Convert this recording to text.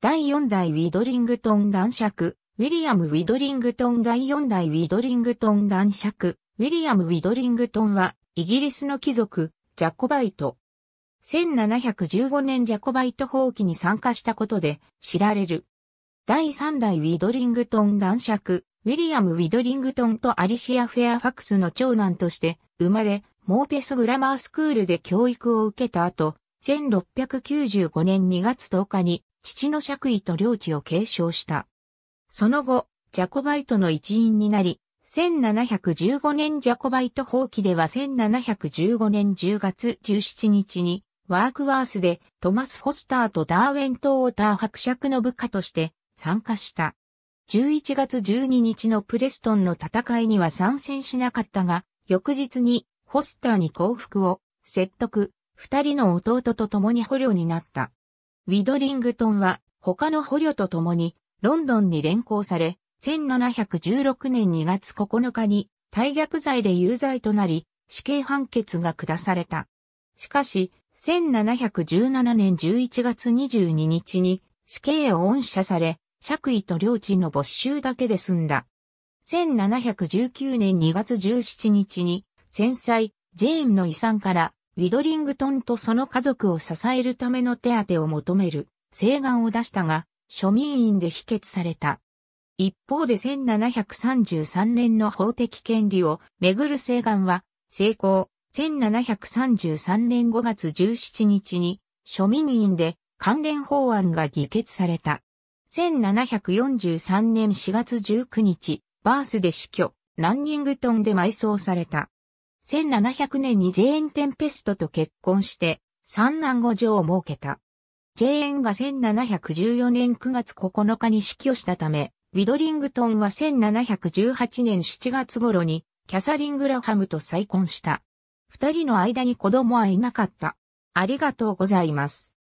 第4代ウィドリングトン男爵、ウィリアム・ウィドリングトン第4代ウィドリングトン男爵、ウィリアム・ウィドリングトンは、イギリスの貴族、ジャコバイト。1715年ジャコバイト放棄に参加したことで知られる。第3代ウィドリングトン男爵、ウィリアム・ウィドリングトンとアリシア・フェアファクスの長男として生まれ、モーペス・グラマースクールで教育を受けた後、1695年2月10日に父の爵位と領地を継承した。その後、ジャコバイトの一員になり、1715年ジャコバイト法規では1715年10月17日にワークワースでトマス・フォスターとダーウェン・トーター伯爵の部下として参加した。11月12日のプレストンの戦いには参戦しなかったが、翌日にフォスターに降伏を説得、二人の弟と共に捕虜になった。ウィドリングトンは他の捕虜と共にロンドンに連行され、1716年2月9日に大逆罪で有罪となり、死刑判決が下された。しかし、1717年11月22日に死刑を恩赦され、爵位と領地の没収だけで済んだ。1719年2月17日に、戦災、ジェームの遺産からウィドリングトンとその家族を支えるための手当を求める、請願を出したが、庶民院で否決された。一方で1733年の法的権利をめぐる請願は、成功、1733年5月17日に、庶民院で関連法案が議決された。1743年4月19日、バースで死去、ランニングトンで埋葬された。1700年にジェーン・テンペストと結婚して、三男五女を設けた。ジェーンが1714年9月9日に死去したため、ウィドリングトンは1718年7月頃に、キャサリン・グラハムと再婚した。二人の間に子供はいなかった。ありがとうございます。